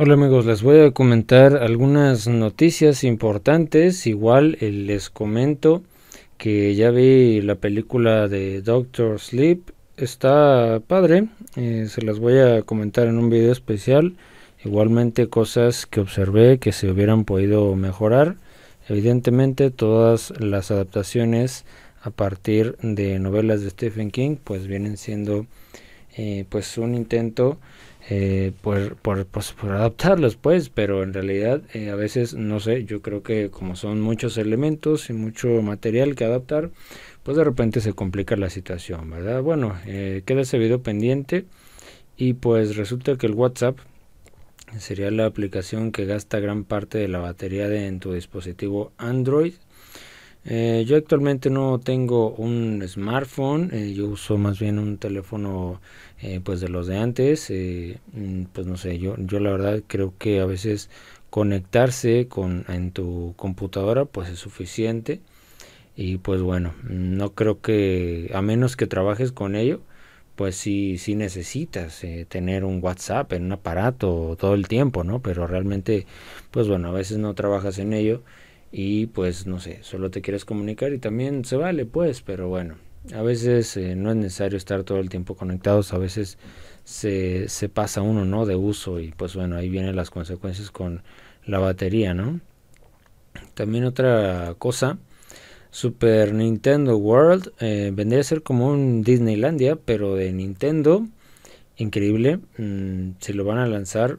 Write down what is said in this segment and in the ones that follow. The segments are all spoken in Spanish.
Hola amigos, les voy a comentar algunas noticias importantes. Igual eh, les comento que ya vi la película de Doctor Sleep. Está padre. Eh, se las voy a comentar en un video especial. Igualmente cosas que observé que se hubieran podido mejorar. Evidentemente todas las adaptaciones a partir de novelas de Stephen King pues vienen siendo eh, pues un intento eh, por, pues, por, adaptarlos, pues, pero en realidad eh, a veces, no sé, yo creo que como son muchos elementos y mucho material que adaptar, pues de repente se complica la situación, ¿verdad? Bueno, eh, queda ese video pendiente y pues resulta que el WhatsApp sería la aplicación que gasta gran parte de la batería de, en tu dispositivo Android eh, yo actualmente no tengo un smartphone, eh, yo uso más bien un teléfono eh, pues de los de antes, mm, pues no sé, yo, yo la verdad creo que a veces conectarse con, en tu computadora pues es suficiente y pues bueno, no creo que a menos que trabajes con ello pues sí, sí necesitas tener un WhatsApp en un aparato todo el tiempo, ¿no? Pero realmente, pues bueno, a veces no trabajas en ello y pues no sé, solo te quieres comunicar y también se vale pues, pero bueno, a veces eh, no es necesario estar todo el tiempo conectados, a veces se, pasa uno, ¿no? De uso y pues bueno, ahí vienen las consecuencias con la batería, ¿no? También otra cosa, Super Nintendo World eh, vendría a ser como un Disneylandia, pero de Nintendo, increíble, mm, se lo van a lanzar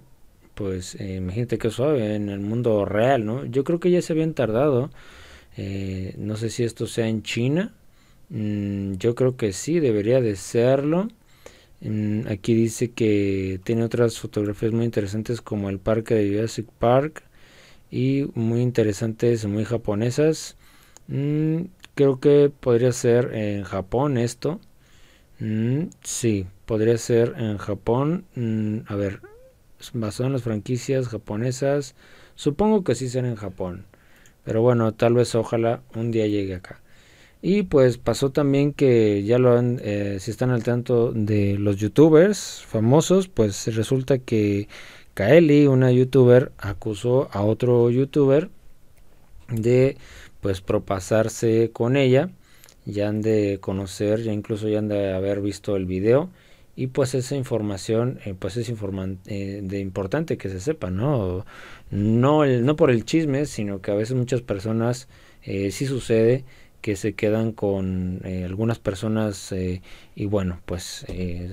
pues eh, imagínate qué suave en el mundo real, ¿no? Yo creo que ya se habían tardado. Eh, no sé si esto sea en China. Mm, yo creo que sí, debería de serlo. Mm, aquí dice que tiene otras fotografías muy interesantes como el parque de Jurassic Park y muy interesantes, muy japonesas. Mm, creo que podría ser en Japón esto. sí, podría ser en Japón. a ver, basado en las franquicias japonesas. Supongo que sí sean en Japón. Pero bueno, tal vez ojalá un día llegue acá. Y pues pasó también que ya lo han, eh, si están al tanto de los youtubers famosos, pues resulta que Kaeli, una youtuber, acusó a otro youtuber de pues propasarse con ella. Ya han de conocer, ya incluso ya han de haber visto el video y pues esa información eh, pues es eh, de importante que se sepa, ¿no? No, el, no por el chisme, sino que a veces muchas personas eh, sí sucede que se quedan con eh, algunas personas y bueno, pues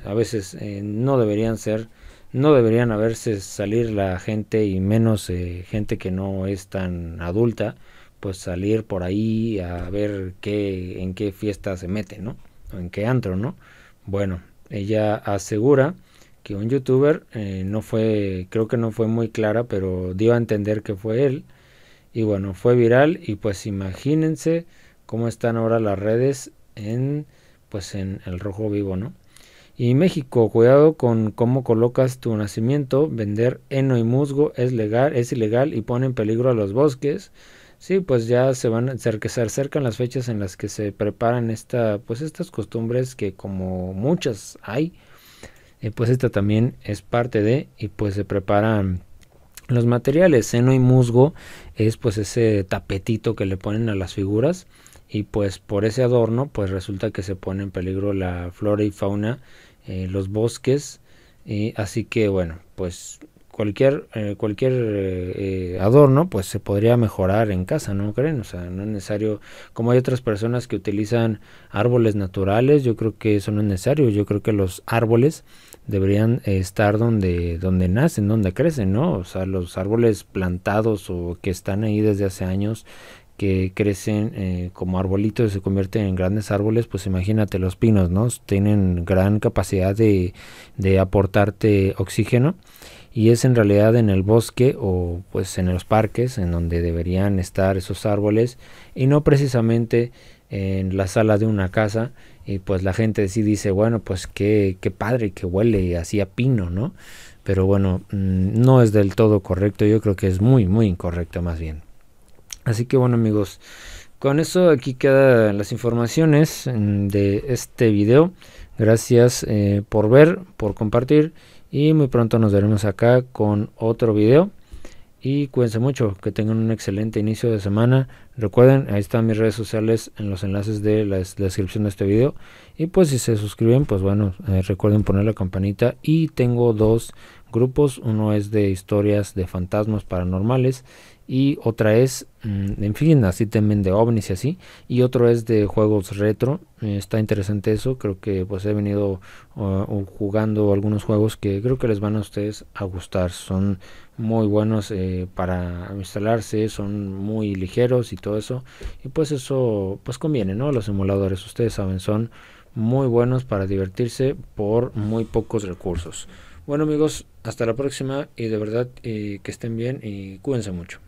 a veces no deberían ser, no deberían haberse salir la gente y menos gente que no es tan adulta, pues salir por ahí a ver qué, en qué fiesta se mete, ¿no? O en qué antro, ¿no? Bueno, ella asegura que un youtuber eh, no fue, creo que no fue muy clara, pero dio a entender que fue él. Y bueno, fue viral y pues imagínense cómo están ahora las redes en, pues en el rojo vivo, ¿no? Y México, cuidado con cómo colocas tu nacimiento, vender heno y musgo es legal, es ilegal y pone en peligro a los bosques. Sí, pues ya se van a, acercan las fechas en las que se preparan esta, pues estas costumbres que como muchas hay, eh, pues esta también es parte de y pues se preparan los materiales, seno y musgo es pues ese tapetito que le ponen a las figuras y pues por ese adorno pues resulta que se pone en peligro la flora y fauna, eh, los bosques, y eh, así que bueno, pues cualquier, eh, cualquier eh, adorno, pues se podría mejorar en casa, ¿no creen? O sea, no es necesario, como hay otras personas que utilizan árboles naturales, yo creo que eso no es necesario, yo creo que los árboles deberían estar donde, donde nacen, donde crecen, ¿no? O sea, los árboles plantados o que están ahí desde hace años, que crecen eh, como arbolitos y se convierten en grandes árboles, pues imagínate los pinos, ¿no? Tienen gran capacidad de, de aportarte oxígeno y es en realidad en el bosque o pues en los parques en donde deberían estar esos árboles y no precisamente en la sala de una casa y pues la gente sí dice bueno pues qué, qué padre que huele así a pino no pero bueno mm, no es del todo correcto yo creo que es muy muy incorrecto más bien así que bueno amigos con eso aquí quedan las informaciones mm, de este video gracias eh, por ver por compartir y muy pronto nos veremos acá con otro video. Y cuídense mucho, que tengan un excelente inicio de semana. Recuerden, ahí están mis redes sociales en los enlaces de la, descripción de este video. Y pues si se suscriben, pues bueno, eh, recuerden poner la campanita. Y tengo dos grupos. Uno es de historias de fantasmas paranormales y otra es, mm, en fin, así también de ovnis y así, y otro es de juegos retro, eh, está interesante eso, creo que pues he venido jugando algunos juegos que creo que les van a ustedes a gustar, son muy buenos eh, para instalarse, son muy ligeros y todo eso, y pues eso pues conviene, ¿no? Los emuladores, ustedes saben, son muy buenos para divertirse por muy pocos recursos. Bueno amigos, hasta la próxima y de verdad eh, que estén bien y cuídense mucho.